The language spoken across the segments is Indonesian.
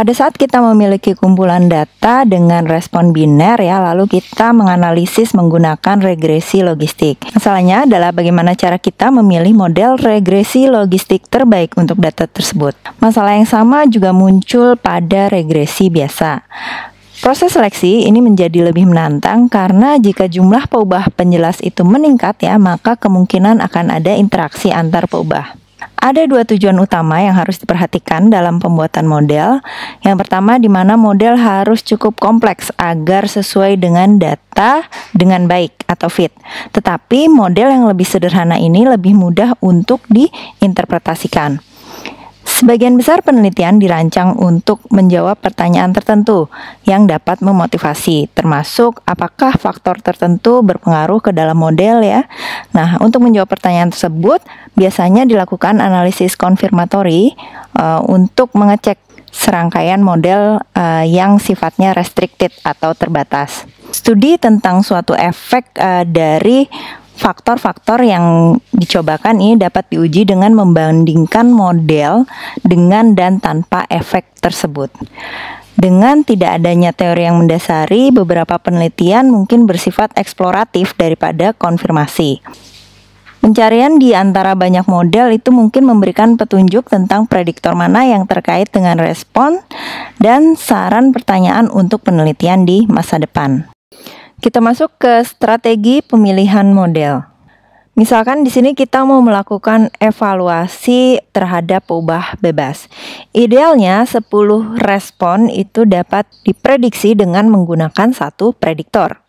Pada saat kita memiliki kumpulan data dengan respon biner ya, lalu kita menganalisis menggunakan regresi logistik. Masalahnya adalah bagaimana cara kita memilih model regresi logistik terbaik untuk data tersebut. Masalah yang sama juga muncul pada regresi biasa. Proses seleksi ini menjadi lebih menantang karena jika jumlah peubah penjelas itu meningkat ya, maka kemungkinan akan ada interaksi antar peubah. Ada dua tujuan utama yang harus diperhatikan dalam pembuatan model. Yang pertama, di mana model harus cukup kompleks agar sesuai dengan data dengan baik atau fit. Tetapi model yang lebih sederhana ini lebih mudah untuk diinterpretasikan. Sebagian besar penelitian dirancang untuk menjawab pertanyaan tertentu yang dapat memotivasi, termasuk apakah faktor tertentu berpengaruh ke dalam model ya. Nah, untuk menjawab pertanyaan tersebut biasanya dilakukan analisis konfirmatori uh, eh, untuk mengecek serangkaian model uh, yang sifatnya restricted atau terbatas. Studi tentang suatu efek uh, dari faktor-faktor yang dicobakan ini dapat diuji dengan membandingkan model dengan dan tanpa efek tersebut. Dengan tidak adanya teori yang mendasari, beberapa penelitian mungkin bersifat eksploratif daripada konfirmasi. Pencarian di antara banyak model itu mungkin memberikan petunjuk tentang prediktor mana yang terkait dengan respon dan saran pertanyaan untuk penelitian di masa depan. Kita masuk ke strategi pemilihan model. Misalkan di sini kita mau melakukan evaluasi terhadap ubah bebas. Idealnya 10 respon itu dapat diprediksi dengan menggunakan satu prediktor.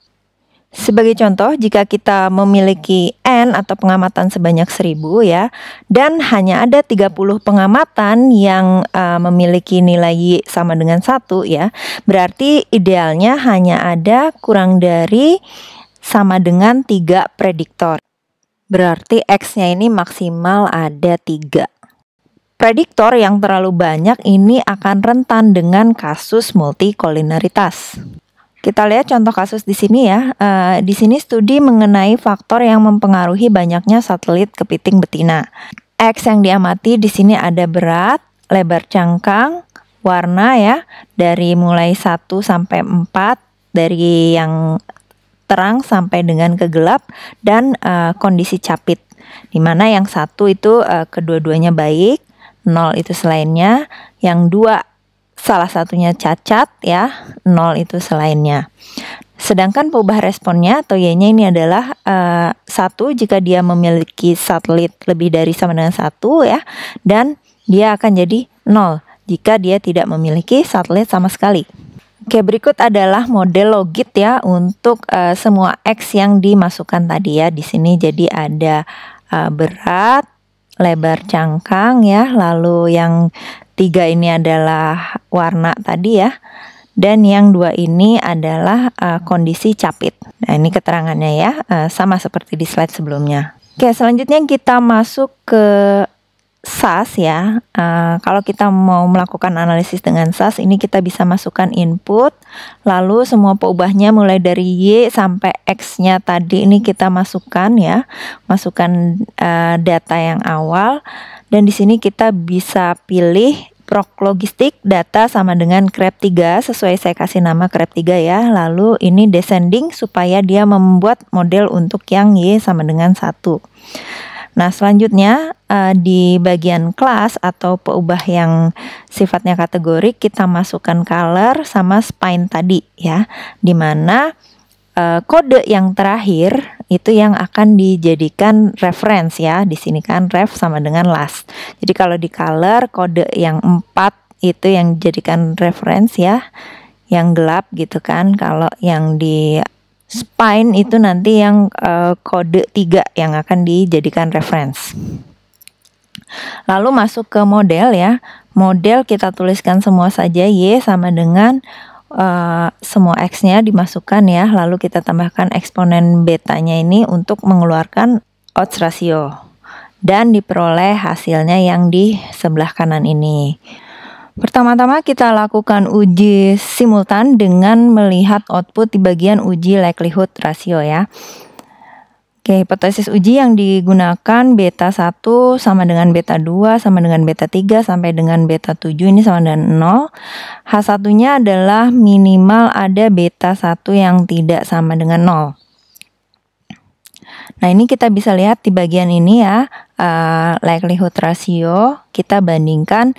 Sebagai contoh, jika kita memiliki N atau pengamatan sebanyak 1000 ya, dan hanya ada 30 pengamatan yang uh, memiliki nilai Y sama dengan 1 ya, berarti idealnya hanya ada kurang dari sama dengan 3 prediktor. Berarti X-nya ini maksimal ada 3. Prediktor yang terlalu banyak ini akan rentan dengan kasus multikolinaritas. Kita lihat contoh kasus di sini ya. Uh, di sini studi mengenai faktor yang mempengaruhi banyaknya satelit kepiting betina. X yang diamati di sini ada berat, lebar cangkang, warna ya, dari mulai 1 sampai 4 dari yang terang sampai dengan kegelap dan uh, kondisi capit. Di mana yang satu itu uh, kedua-duanya baik, nol itu selainnya, yang dua salah satunya cacat ya, nol itu selainnya. Sedangkan perubahan responnya atau Y-nya ini adalah eh, satu jika dia memiliki satelit lebih dari sama dengan satu ya, dan dia akan jadi nol jika dia tidak memiliki satelit sama sekali. Oke, berikut adalah model logit ya untuk uh, semua X yang dimasukkan tadi ya. Di sini jadi ada uh, berat, lebar cangkang ya, lalu yang tiga ini adalah warna tadi ya dan yang dua ini adalah uh, kondisi capit. Nah, ini keterangannya ya, uh, sama seperti di slide sebelumnya. Oke, selanjutnya kita masuk ke SAS ya. Uh, kalau kita mau melakukan analisis dengan SAS, ini kita bisa masukkan input, lalu semua peubahnya mulai dari Y sampai X-nya tadi ini kita masukkan ya, masukkan uh, data yang awal, dan di sini kita bisa pilih Rock Logistik data sama dengan crab 3 sesuai saya kasih nama crab 3 ya. Lalu ini descending supaya dia membuat model untuk yang Y sama dengan 1. Nah, selanjutnya uh, di bagian kelas atau peubah yang sifatnya kategori kita masukkan color sama spine tadi ya. Dimana mana uh, kode yang terakhir itu yang akan dijadikan reference ya. Di sini kan ref sama dengan last. Jadi kalau di color kode yang 4 itu yang dijadikan reference ya. Yang gelap gitu kan. Kalau yang di spine itu nanti yang uh, kode 3 yang akan dijadikan reference. Lalu masuk ke model ya. Model kita tuliskan semua saja Y sama dengan uh, semua x-nya dimasukkan ya, lalu kita tambahkan eksponen betanya ini untuk mengeluarkan odds ratio dan diperoleh hasilnya yang di sebelah kanan ini. Pertama-tama kita lakukan uji simultan dengan melihat output di bagian uji likelihood ratio ya. Oke, hipotesis uji yang digunakan beta 1 sama dengan beta 2 sama dengan beta 3 sampai dengan beta 7 ini sama dengan 0. H1-nya adalah minimal ada beta 1 yang tidak sama dengan 0. Nah, ini kita bisa lihat di bagian ini ya, uh, likelihood ratio kita bandingkan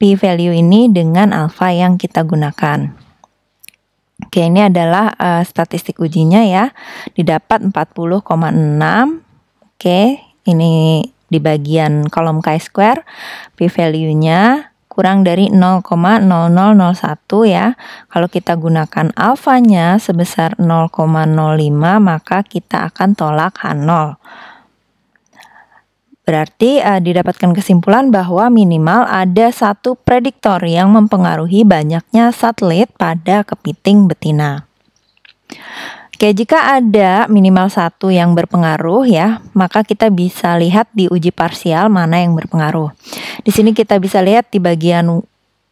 p-value ini dengan alpha yang kita gunakan. Oke, ini adalah uh, statistik ujinya ya. Didapat 40,6. Oke, ini di bagian kolom chi-square p value-nya kurang dari 0,0001 ya. Kalau kita gunakan alfanya sebesar 0,05 maka kita akan tolak H0. Berarti uh, didapatkan kesimpulan bahwa minimal ada satu prediktor yang mempengaruhi banyaknya satelit pada kepiting betina. Oke, jika ada minimal satu yang berpengaruh ya, maka kita bisa lihat di uji parsial mana yang berpengaruh. Di sini kita bisa lihat di bagian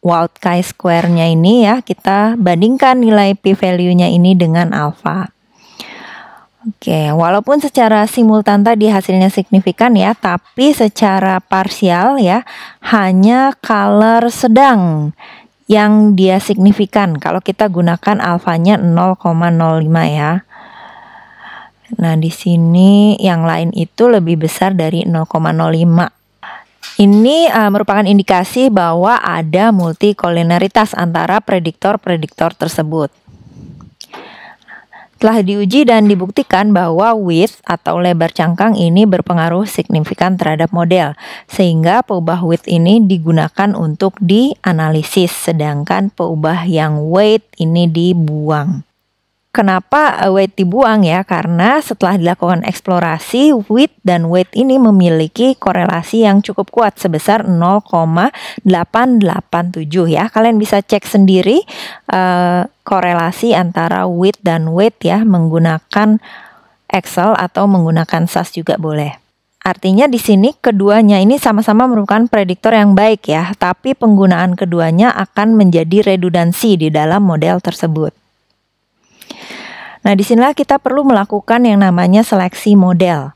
wild chi square-nya ini ya, kita bandingkan nilai p-value-nya ini dengan alpha. Oke, walaupun secara simultan tadi hasilnya signifikan ya, tapi secara parsial ya hanya color sedang yang dia signifikan kalau kita gunakan alfanya 0,05 ya. Nah, di sini yang lain itu lebih besar dari 0,05. Ini uh, merupakan indikasi bahwa ada multikolineritas antara prediktor-prediktor tersebut. Telah diuji dan dibuktikan bahwa width atau lebar cangkang ini berpengaruh signifikan terhadap model, sehingga peubah width ini digunakan untuk dianalisis, sedangkan peubah yang weight ini dibuang. Kenapa eh, weight dibuang ya? Karena setelah dilakukan eksplorasi, width dan weight ini memiliki korelasi yang cukup kuat sebesar 0,887 ya. Kalian bisa cek sendiri uh, korelasi antara width dan weight ya menggunakan Excel atau menggunakan SAS juga boleh. Artinya di sini keduanya ini sama-sama merupakan prediktor yang baik ya, tapi penggunaan keduanya akan menjadi redundansi di dalam model tersebut. Nah, disinilah kita perlu melakukan yang namanya seleksi model.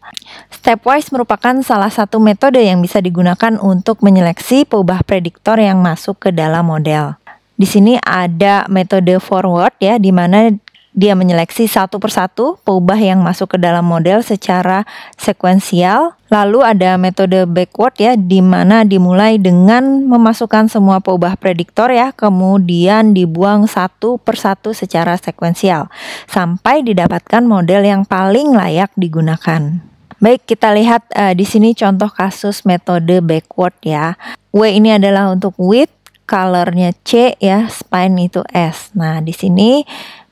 Stepwise merupakan salah satu metode yang bisa digunakan untuk menyeleksi peubah prediktor yang masuk ke dalam model. Di sini ada metode forward ya, di mana dia menyeleksi satu persatu perubah yang masuk ke dalam model secara sekuensial. Lalu ada metode backward ya, di mana dimulai dengan memasukkan semua perubah prediktor ya, kemudian dibuang satu persatu secara sekuensial, sampai didapatkan model yang paling layak digunakan. Baik, kita lihat uh, di sini contoh kasus metode backward ya. W ini adalah untuk width, colornya C ya, spine itu S. Nah, di sini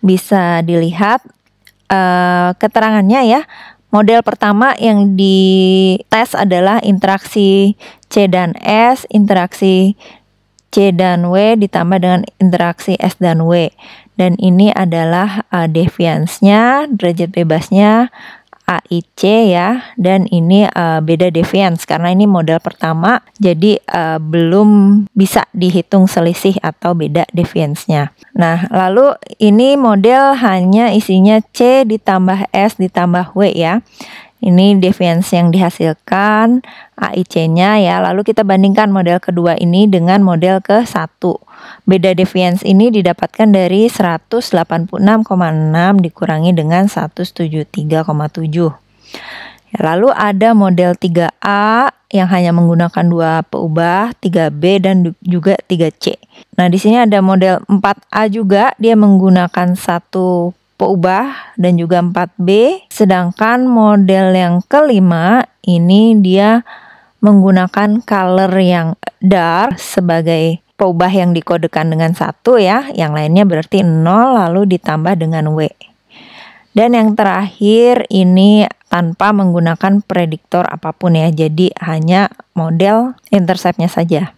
bisa dilihat uh, keterangannya ya. Model pertama yang dites adalah interaksi C dan S, interaksi C dan W ditambah dengan interaksi S dan W. Dan ini adalah uh, eh, deviansnya, derajat bebasnya, AIC ya dan ini uh, beda deviance karena ini modal pertama jadi uh, belum bisa dihitung selisih atau beda nya. Nah, lalu ini model hanya isinya C ditambah S ditambah W ya. Ini deviance yang dihasilkan AIC-nya ya. Lalu kita bandingkan model kedua ini dengan model ke satu. Beda deviance ini didapatkan dari 186,6 dikurangi dengan 173,7. lalu ada model 3A yang hanya menggunakan dua peubah, 3B dan juga 3C. Nah, di sini ada model 4A juga dia menggunakan satu peubah dan juga 4B. Sedangkan model yang kelima ini dia menggunakan color yang dark sebagai peubah yang dikodekan dengan satu ya, yang lainnya berarti 0 lalu ditambah dengan W. Dan yang terakhir ini tanpa menggunakan prediktor apapun ya, jadi hanya model interceptnya saja.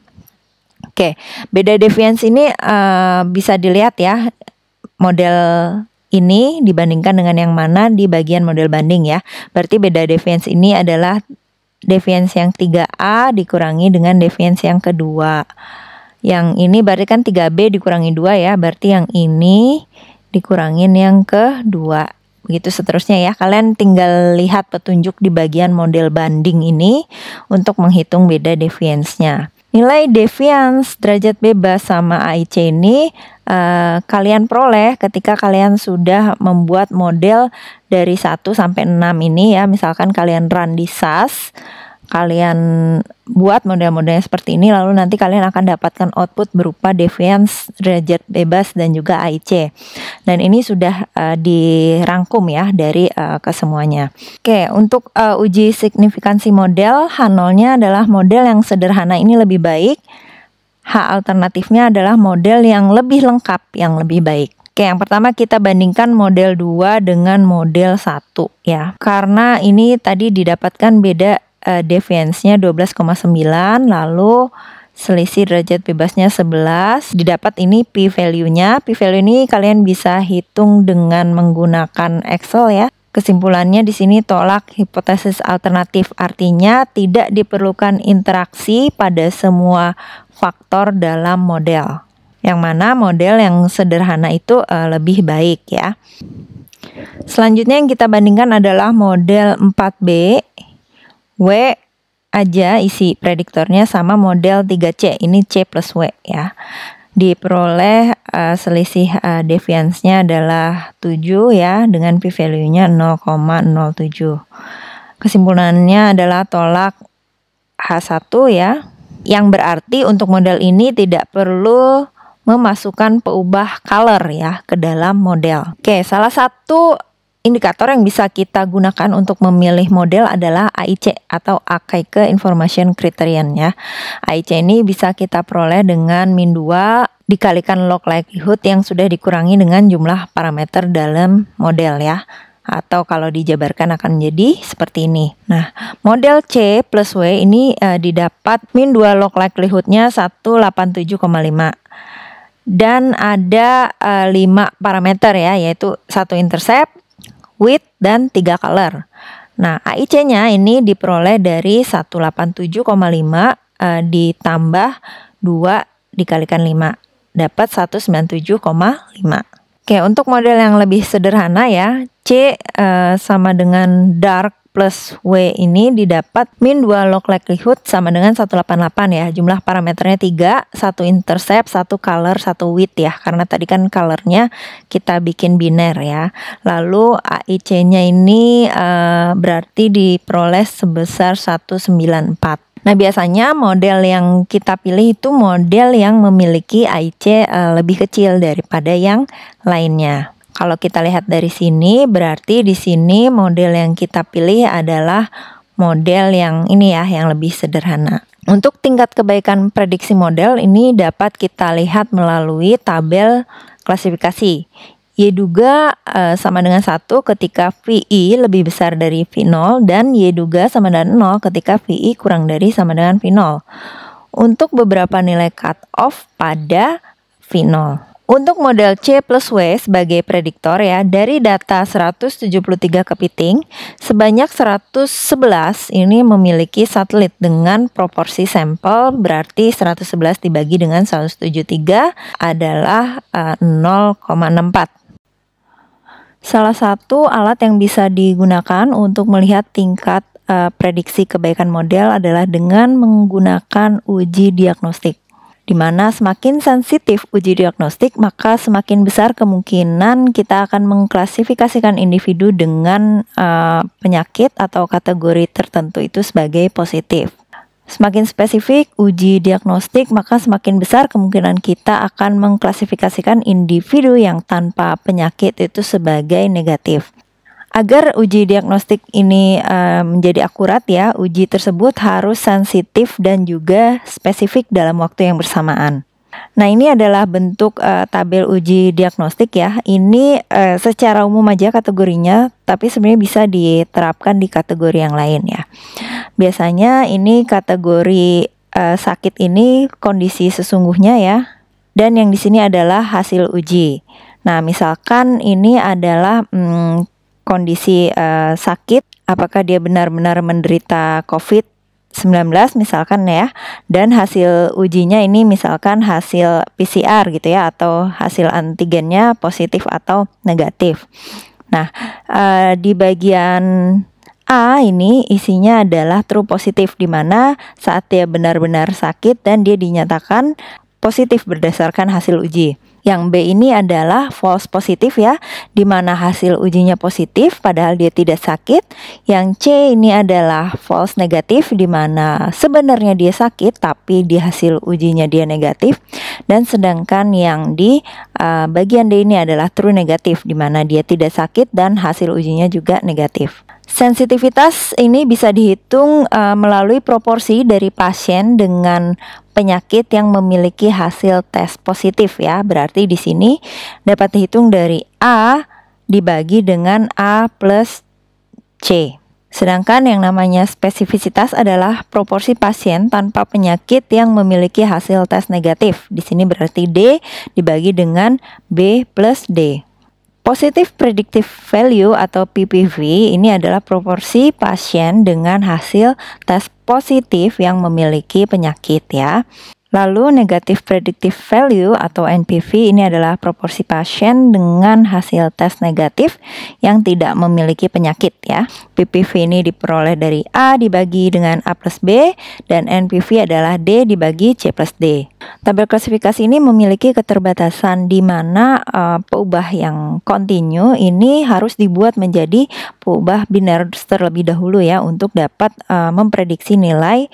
Oke, beda deviance ini uh, bisa dilihat ya, model ini dibandingkan dengan yang mana di bagian model banding ya. Berarti beda deviance ini adalah deviance yang 3A dikurangi dengan deviance yang kedua. Yang ini berarti kan 3B dikurangi 2 ya, berarti yang ini dikurangin yang kedua. Begitu seterusnya ya, kalian tinggal lihat petunjuk di bagian model banding ini untuk menghitung beda deviance-nya. Nilai deviance derajat bebas sama AIC ini Eh, kalian peroleh ketika kalian sudah membuat model dari 1 sampai 6 ini ya. Misalkan kalian run di SAS, kalian buat model-modelnya seperti ini lalu nanti kalian akan dapatkan output berupa deviance, derajat bebas dan juga AIC. Dan ini sudah uh, dirangkum ya dari uh, eh, kesemuanya. Oke, untuk uh, uji signifikansi model, H0-nya adalah model yang sederhana ini lebih baik hak alternatifnya adalah model yang lebih lengkap, yang lebih baik. Oke, yang pertama kita bandingkan model 2 dengan model 1 ya. Karena ini tadi didapatkan beda uh, deviance-nya 12,9 lalu selisih derajat bebasnya 11 didapat ini p value-nya p value ini kalian bisa hitung dengan menggunakan Excel ya kesimpulannya di sini tolak hipotesis alternatif artinya tidak diperlukan interaksi pada semua faktor dalam model. Yang mana model yang sederhana itu uh, lebih baik ya. Selanjutnya yang kita bandingkan adalah model 4B. W aja isi prediktornya sama model 3C. Ini C plus W ya. Diperoleh uh, selisih uh, eh, deviansnya adalah 7 ya dengan p-value-nya 0,07. Kesimpulannya adalah tolak H1 ya yang berarti untuk model ini tidak perlu memasukkan peubah color ya ke dalam model. Oke, salah satu indikator yang bisa kita gunakan untuk memilih model adalah AIC atau Akaike Information Criterion ya. AIC ini bisa kita peroleh dengan min 2 dikalikan log likelihood yang sudah dikurangi dengan jumlah parameter dalam model ya atau kalau dijabarkan akan jadi seperti ini. Nah, model C plus W ini uh, didapat min 2 log likelihoodnya 187,5 dan ada uh, eh, 5 parameter ya yaitu satu intercept, width dan tiga color. Nah, AIC-nya ini diperoleh dari 187,5 uh, eh, ditambah 2 dikalikan 5 dapat 197,5. Oke, untuk model yang lebih sederhana ya, C uh, sama dengan dark plus W ini didapat min 2 log likelihood sama dengan 188 ya. Jumlah parameternya 3, 1 intercept, 1 color, 1 width ya. Karena tadi kan colornya kita bikin biner ya. Lalu AIC-nya ini uh, berarti diperoleh sebesar 194. Nah, biasanya model yang kita pilih itu model yang memiliki AIC uh, eh, lebih kecil daripada yang lainnya. Kalau kita lihat dari sini, berarti di sini model yang kita pilih adalah model yang ini ya, yang lebih sederhana. Untuk tingkat kebaikan prediksi model ini dapat kita lihat melalui tabel klasifikasi. Y duga e, sama dengan 1 ketika VI lebih besar dari V0 dan Y duga sama dengan 0 ketika VI kurang dari sama dengan V0. Untuk beberapa nilai cut off pada V0. Untuk model C plus W sebagai prediktor ya, dari data 173 kepiting, sebanyak 111 ini memiliki satelit dengan proporsi sampel berarti 111 dibagi dengan 173 adalah uh, eh, 0,64. Salah satu alat yang bisa digunakan untuk melihat tingkat uh, prediksi kebaikan model adalah dengan menggunakan uji diagnostik di mana semakin sensitif uji diagnostik, maka semakin besar kemungkinan kita akan mengklasifikasikan individu dengan uh, penyakit atau kategori tertentu itu sebagai positif. Semakin spesifik uji diagnostik, maka semakin besar kemungkinan kita akan mengklasifikasikan individu yang tanpa penyakit itu sebagai negatif. Agar uji diagnostik ini uh, menjadi akurat ya, uji tersebut harus sensitif dan juga spesifik dalam waktu yang bersamaan. Nah, ini adalah bentuk uh, tabel uji diagnostik ya. Ini uh, secara umum aja kategorinya, tapi sebenarnya bisa diterapkan di kategori yang lain ya. Biasanya ini kategori uh, sakit ini kondisi sesungguhnya ya. Dan yang di sini adalah hasil uji. Nah, misalkan ini adalah hmm, kondisi uh, sakit, apakah dia benar-benar menderita COVID-19 misalkan ya, dan hasil ujinya ini misalkan hasil PCR gitu ya, atau hasil antigennya positif atau negatif. Nah, uh, di bagian A ini isinya adalah true positif di mana saat dia benar-benar sakit dan dia dinyatakan positif berdasarkan hasil uji. Yang B ini adalah false positif ya, di mana hasil ujinya positif padahal dia tidak sakit. Yang C ini adalah false negatif, di mana sebenarnya dia sakit tapi di hasil ujinya dia negatif. Dan sedangkan yang di uh, eh, bagian D ini adalah true negatif, di mana dia tidak sakit dan hasil ujinya juga negatif. Sensitivitas ini bisa dihitung uh, melalui proporsi dari pasien dengan penyakit yang memiliki hasil tes positif ya. Berarti di sini dapat dihitung dari A dibagi dengan A plus C. Sedangkan yang namanya spesifisitas adalah proporsi pasien tanpa penyakit yang memiliki hasil tes negatif. Di sini berarti D dibagi dengan B plus D. Positif predictive value atau PPV ini adalah proporsi pasien dengan hasil tes positif yang memiliki penyakit ya. Lalu negatif predictive value atau NPV ini adalah proporsi pasien dengan hasil tes negatif yang tidak memiliki penyakit ya. PPV ini diperoleh dari A dibagi dengan A plus B dan NPV adalah D dibagi C plus D. Tabel klasifikasi ini memiliki keterbatasan di mana uh, peubah yang kontinu ini harus dibuat menjadi peubah biner terlebih dahulu ya untuk dapat uh, memprediksi nilai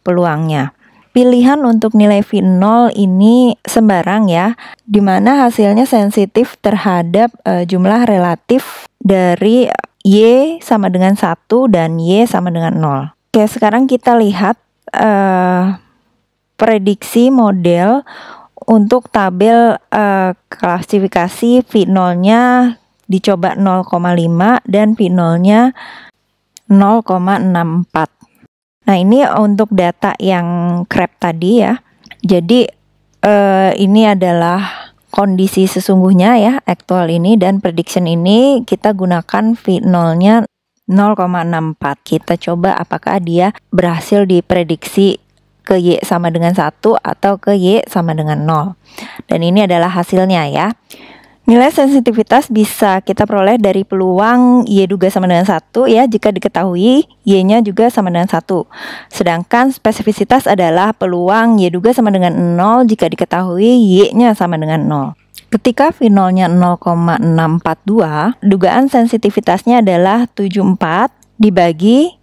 peluangnya. Pilihan untuk nilai V0 ini sembarang ya, di mana hasilnya sensitif terhadap e, jumlah relatif dari Y sama dengan 1 dan Y sama dengan 0. Oke, sekarang kita lihat uh, prediksi model untuk tabel uh, klasifikasi V0-nya dicoba 0,5 dan V0-nya 0,64. Nah, ini untuk data yang crap tadi ya. Jadi eh, ini adalah kondisi sesungguhnya ya, actual ini dan prediction ini kita gunakan V nolnya 0,64. Kita coba apakah dia berhasil diprediksi ke Y sama dengan 1 atau ke Y sama dengan 0. Dan ini adalah hasilnya ya. Nilai sensitivitas bisa kita peroleh dari peluang Y juga sama dengan satu ya jika diketahui Y-nya juga sama dengan satu. Sedangkan spesifisitas adalah peluang Y juga sama dengan 0 jika diketahui Y-nya sama dengan 0. Ketika finalnya 0,642, dugaan sensitivitasnya adalah 74 dibagi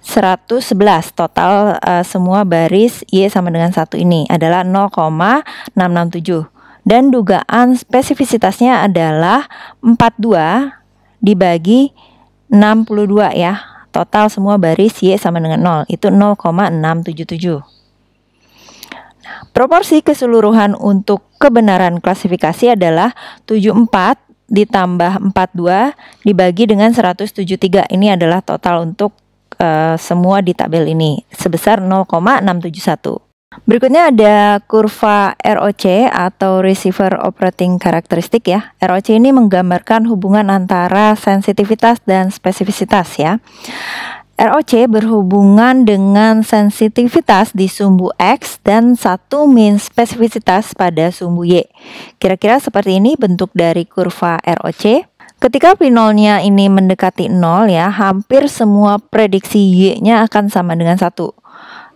111 total uh, semua baris Y sama dengan 1 ini adalah 0,667 dan dugaan spesifisitasnya adalah 42 dibagi 62 ya. Total semua baris Y sama dengan 0, itu 0,677. Proporsi keseluruhan untuk kebenaran klasifikasi adalah 74 ditambah 42 dibagi dengan 173. Ini adalah total untuk uh, semua di tabel ini sebesar 0,671. Berikutnya ada kurva ROC atau Receiver Operating Characteristic ya. ROC ini menggambarkan hubungan antara sensitivitas dan spesifisitas ya. ROC berhubungan dengan sensitivitas di sumbu X dan satu min spesifisitas pada sumbu Y. Kira-kira seperti ini bentuk dari kurva ROC. Ketika p pinolnya ini mendekati nol ya, hampir semua prediksi Y-nya akan sama dengan satu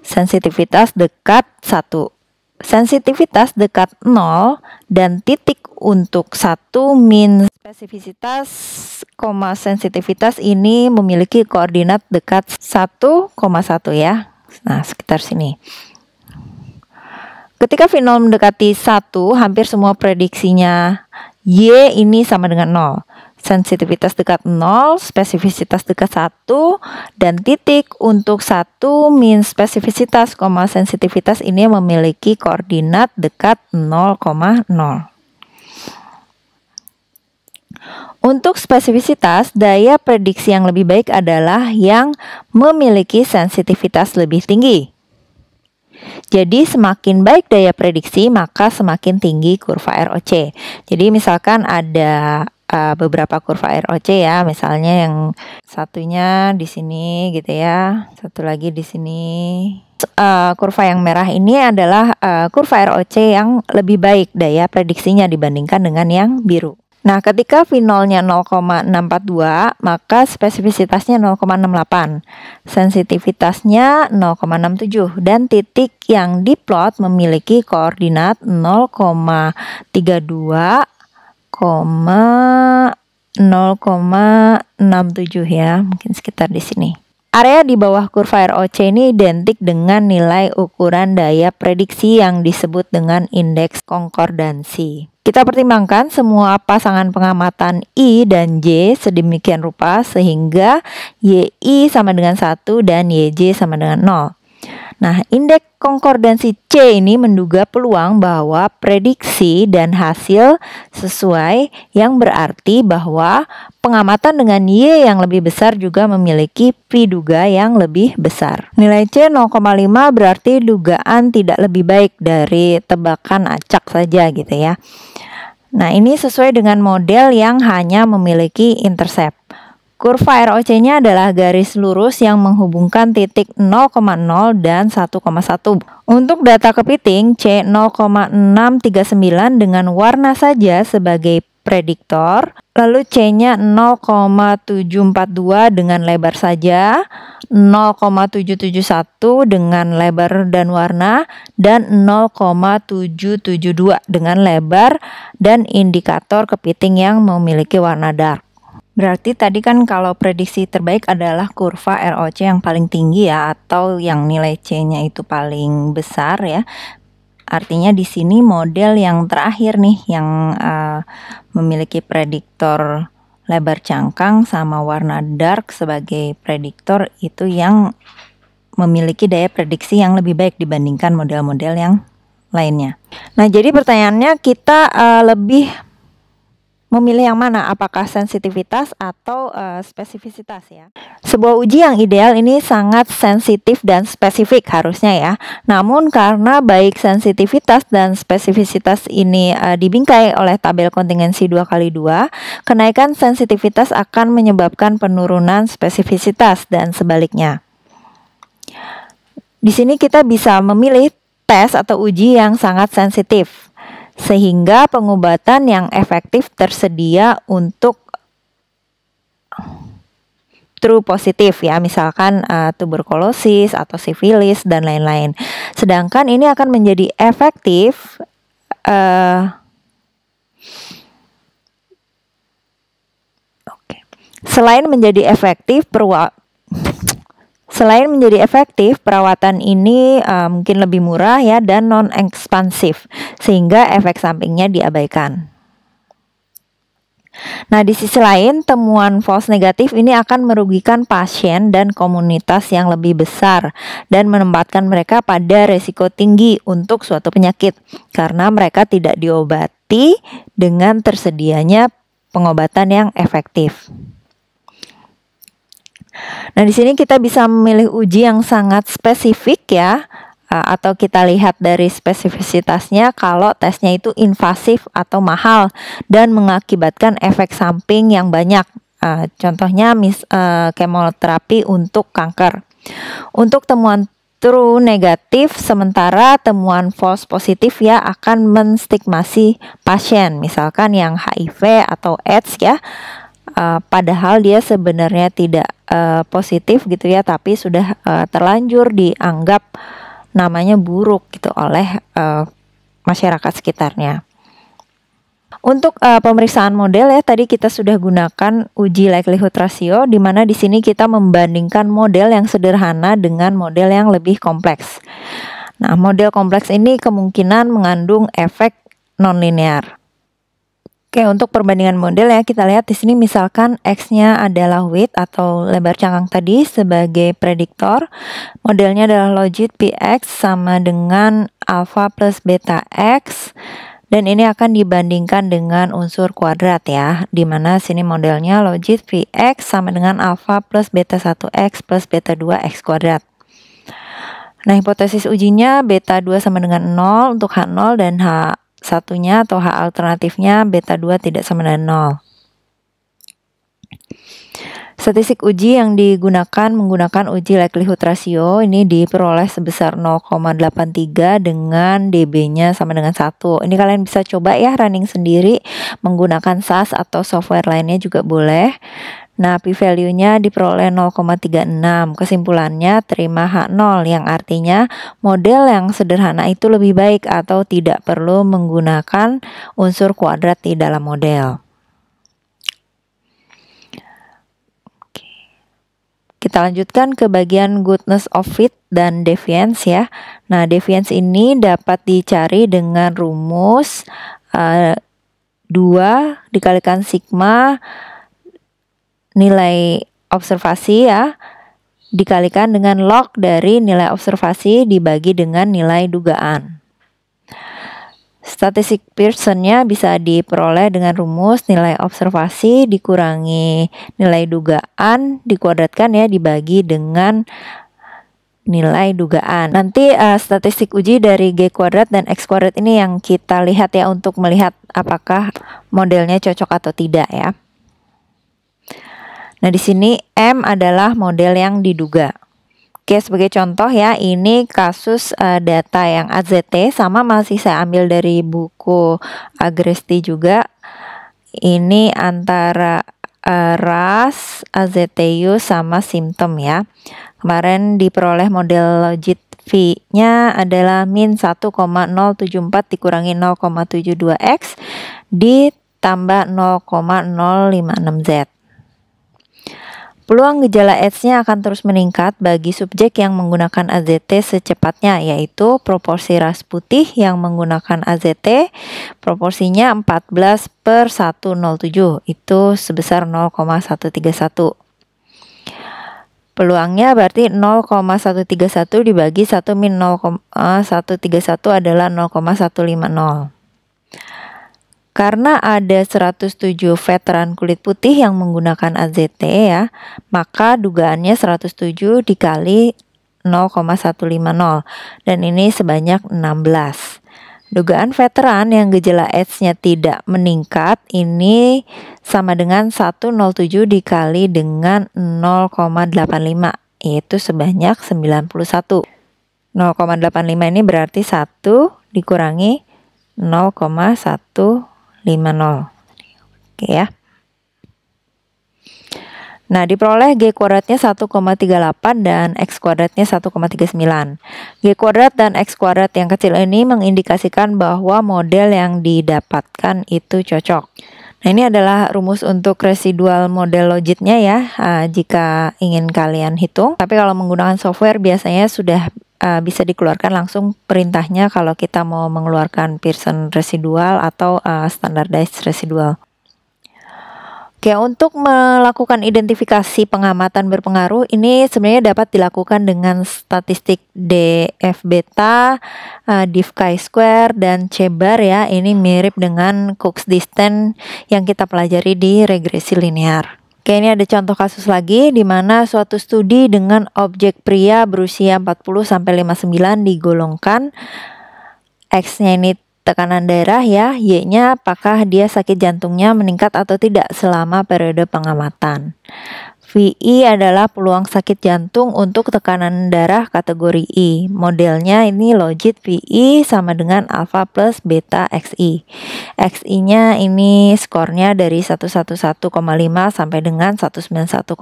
sensitivitas dekat 1. Sensitivitas dekat 0 dan titik untuk 1 min spesifisitas, koma sensitivitas ini memiliki koordinat dekat 1,1 ya. Nah, sekitar sini. Ketika V0 mendekati 1, hampir semua prediksinya Y ini sama dengan 0 sensitivitas dekat 0, spesifisitas dekat 1, dan titik untuk 1 min spesifisitas, sensitivitas ini memiliki koordinat dekat 0,0. Untuk spesifisitas, daya prediksi yang lebih baik adalah yang memiliki sensitivitas lebih tinggi. Jadi semakin baik daya prediksi maka semakin tinggi kurva ROC. Jadi misalkan ada uh, beberapa kurva ROC ya, misalnya yang satunya di sini gitu ya, satu lagi di sini. Uh, kurva yang merah ini adalah uh, kurva ROC yang lebih baik daya prediksinya dibandingkan dengan yang biru. Nah, ketika F0-nya 0,642, maka spesifisitasnya 0,68, sensitivitasnya 0,67, dan titik yang diplot memiliki koordinat 0,32, 0,67 ya, mungkin sekitar di sini. Area di bawah kurva ROC ini identik dengan nilai ukuran daya prediksi yang disebut dengan indeks konkordansi. Kita pertimbangkan semua pasangan pengamatan I dan J sedemikian rupa sehingga YI sama dengan 1 dan YJ sama dengan 0. Nah, indeks konkordansi C ini menduga peluang bahwa prediksi dan hasil sesuai yang berarti bahwa pengamatan dengan Y yang lebih besar juga memiliki duga yang lebih besar. Nilai C 0,5 berarti dugaan tidak lebih baik dari tebakan acak saja gitu ya. Nah, ini sesuai dengan model yang hanya memiliki intercept. Kurva ROC-nya adalah garis lurus yang menghubungkan titik 0,0 dan 1,1. Untuk data kepiting, C0,639 dengan warna saja sebagai prediktor, lalu C-nya 0,742 dengan lebar saja, 0,771 dengan lebar dan warna, dan 0,772 dengan lebar dan indikator kepiting yang memiliki warna dark. Berarti tadi kan kalau prediksi terbaik adalah kurva ROC yang paling tinggi ya atau yang nilai C-nya itu paling besar ya. Artinya di sini model yang terakhir nih yang uh, memiliki prediktor lebar cangkang sama warna dark sebagai prediktor itu yang memiliki daya prediksi yang lebih baik dibandingkan model-model yang lainnya. Nah, jadi pertanyaannya kita uh, lebih memilih yang mana, apakah sensitivitas atau uh, spesifisitas ya. Sebuah uji yang ideal ini sangat sensitif dan spesifik harusnya ya. Namun karena baik sensitivitas dan spesifisitas ini uh, dibingkai oleh tabel kontingensi 2 kali 2 kenaikan sensitivitas akan menyebabkan penurunan spesifisitas dan sebaliknya. Di sini kita bisa memilih tes atau uji yang sangat sensitif sehingga pengobatan yang efektif tersedia untuk true positif ya misalkan uh, tuberkulosis atau sifilis dan lain-lain. Sedangkan ini akan menjadi efektif uh, Selain menjadi efektif, Selain menjadi efektif, perawatan ini uh, mungkin lebih murah ya dan non ekspansif sehingga efek sampingnya diabaikan. Nah, di sisi lain, temuan false negatif ini akan merugikan pasien dan komunitas yang lebih besar dan menempatkan mereka pada resiko tinggi untuk suatu penyakit karena mereka tidak diobati dengan tersedianya pengobatan yang efektif. Nah, di sini kita bisa memilih uji yang sangat spesifik ya eh, atau kita lihat dari spesifisitasnya kalau tesnya itu invasif atau mahal dan mengakibatkan efek samping yang banyak. Eh, contohnya mis eh, kemoterapi untuk kanker. Untuk temuan true negatif sementara temuan false positif ya akan menstigmasi pasien misalkan yang HIV atau AIDS ya uh, padahal dia sebenarnya tidak uh, positif gitu ya tapi sudah uh, terlanjur dianggap namanya buruk gitu oleh uh, masyarakat sekitarnya. Untuk uh, pemeriksaan model ya tadi kita sudah gunakan uji likelihood ratio di mana di sini kita membandingkan model yang sederhana dengan model yang lebih kompleks. Nah, model kompleks ini kemungkinan mengandung efek nonlinear. Oke, untuk perbandingan model ya, kita lihat di sini misalkan X-nya adalah width atau lebar cangkang tadi sebagai prediktor. Modelnya adalah logit PX sama dengan alpha plus beta X. Dan ini akan dibandingkan dengan unsur kuadrat ya, di mana sini modelnya logit Vx sama dengan alpha plus beta 1x plus beta 2x kuadrat. Nah, hipotesis ujinya beta 2 sama dengan 0 untuk H0 dan H satunya atau H alternatifnya beta 2 tidak sama dengan 0. Statistik uji yang digunakan menggunakan uji likelihood ratio ini diperoleh sebesar 0,83 dengan DB-nya sama dengan 1. Ini kalian bisa coba ya running sendiri menggunakan SAS atau software lainnya juga boleh. Nah, p-value-nya diperoleh 0,36. Kesimpulannya, terima H0 yang artinya model yang sederhana itu lebih baik atau tidak perlu menggunakan unsur kuadrat di dalam model. Kita lanjutkan ke bagian goodness of fit dan deviance ya. Nah, deviance ini dapat dicari dengan rumus uh, eh, 2 dikalikan sigma nilai observasi ya dikalikan dengan log dari nilai observasi dibagi dengan nilai dugaan. Statistik Pearsonnya bisa diperoleh dengan rumus nilai observasi dikurangi nilai dugaan dikuadratkan ya dibagi dengan nilai dugaan. Nanti uh, statistik uji dari G kuadrat dan X kuadrat ini yang kita lihat ya untuk melihat apakah modelnya cocok atau tidak ya. Nah, di sini M adalah model yang diduga. Oke, sebagai contoh ya, ini kasus uh, data yang AZT sama masih saya ambil dari buku Agresti juga. Ini antara uh, ras, AZTU sama simptom ya. Kemarin diperoleh model logit V-nya adalah min 1,074 dikurangi 0,72x ditambah 0,056z. Peluang gejala AIDS-nya akan terus meningkat bagi subjek yang menggunakan AZT secepatnya, yaitu proporsi ras putih yang menggunakan AZT, proporsinya 14 per 107, itu sebesar 0,131. Peluangnya berarti 0,131 dibagi 1 min 0,131 eh, adalah 0,150. Karena ada 107 veteran kulit putih yang menggunakan AZT ya, maka dugaannya 107 dikali 0,150 dan ini sebanyak 16. Dugaan veteran yang gejala AIDS-nya tidak meningkat ini sama dengan 107 dikali dengan 0,85 yaitu sebanyak 91. 0,85 ini berarti 1 dikurangi 0,1 50. Oke ya. Nah, diperoleh G kuadratnya 1,38 dan X kuadratnya 1,39. G kuadrat dan X kuadrat yang kecil ini mengindikasikan bahwa model yang didapatkan itu cocok. Nah, ini adalah rumus untuk residual model logitnya ya, eh, jika ingin kalian hitung. Tapi kalau menggunakan software biasanya sudah uh, bisa dikeluarkan langsung perintahnya kalau kita mau mengeluarkan Pearson residual atau uh, standardized residual. Oke, untuk melakukan identifikasi pengamatan berpengaruh ini sebenarnya dapat dilakukan dengan statistik DF beta, uh, div chi square dan C ya. Ini mirip dengan Cook's distance yang kita pelajari di regresi linear. Oke, ini ada contoh kasus lagi di mana suatu studi dengan objek pria berusia 40 sampai 59 digolongkan X-nya ini tekanan darah ya, Y-nya apakah dia sakit jantungnya meningkat atau tidak selama periode pengamatan. VI adalah peluang sakit jantung untuk tekanan darah kategori I. Modelnya ini logit VI sama dengan alpha plus beta XI. XI-nya ini skornya dari 111,5 sampai dengan 191,5.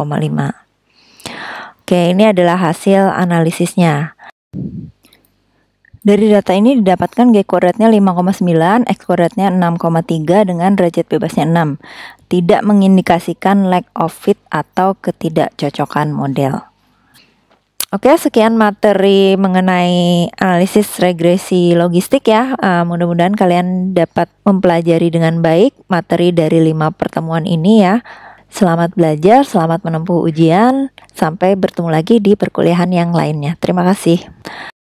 Oke, ini adalah hasil analisisnya. Dari data ini didapatkan G kuadratnya 5,9, X kuadratnya 6,3 dengan derajat bebasnya 6. Tidak mengindikasikan lack of fit atau ketidakcocokan model. Oke, sekian materi mengenai analisis regresi logistik ya. Eh, mudah-mudahan kalian dapat mempelajari dengan baik materi dari 5 pertemuan ini ya. Selamat belajar, selamat menempuh ujian. Sampai bertemu lagi di perkuliahan yang lainnya. Terima kasih.